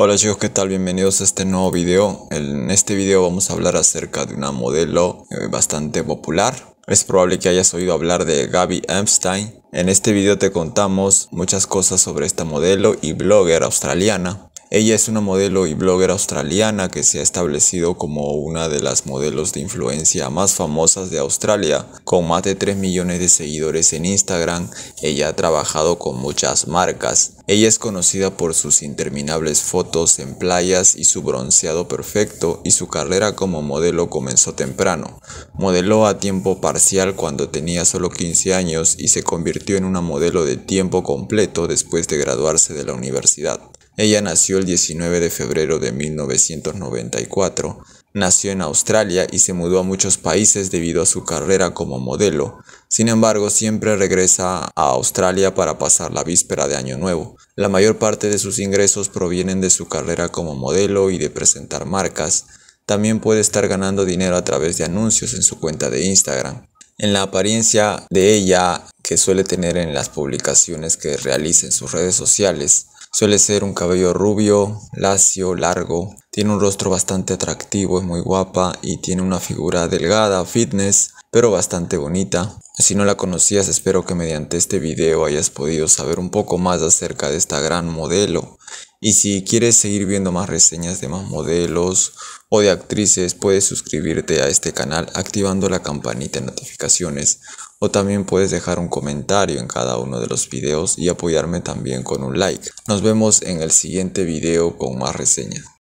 Hola chicos, ¿qué tal? Bienvenidos a este nuevo video. En este video vamos a hablar acerca de una modelo eh, bastante popular. Es probable que hayas oído hablar de Gaby Epstein. En este video te contamos muchas cosas sobre esta modelo y blogger australiana. Ella es una modelo y blogger australiana que se ha establecido como una de las modelos de influencia más famosas de Australia. Con más de 3 millones de seguidores en Instagram, ella ha trabajado con muchas marcas. Ella es conocida por sus interminables fotos en playas y su bronceado perfecto y su carrera como modelo comenzó temprano. Modeló a tiempo parcial cuando tenía solo 15 años y se convirtió en una modelo de tiempo completo después de graduarse de la universidad. Ella nació el 19 de febrero de 1994, nació en Australia y se mudó a muchos países debido a su carrera como modelo. Sin embargo, siempre regresa a Australia para pasar la víspera de Año Nuevo. La mayor parte de sus ingresos provienen de su carrera como modelo y de presentar marcas. También puede estar ganando dinero a través de anuncios en su cuenta de Instagram. En la apariencia de ella que suele tener en las publicaciones que realiza en sus redes sociales, Suele ser un cabello rubio, lacio, largo. Tiene un rostro bastante atractivo, es muy guapa y tiene una figura delgada, fitness, pero bastante bonita. Si no la conocías, espero que mediante este video hayas podido saber un poco más acerca de esta gran modelo y si quieres seguir viendo más reseñas de más modelos o de actrices, puedes suscribirte a este canal activando la campanita de notificaciones o también puedes dejar un comentario en cada uno de los videos y apoyarme también con un like. Nos vemos en el siguiente video con más reseñas.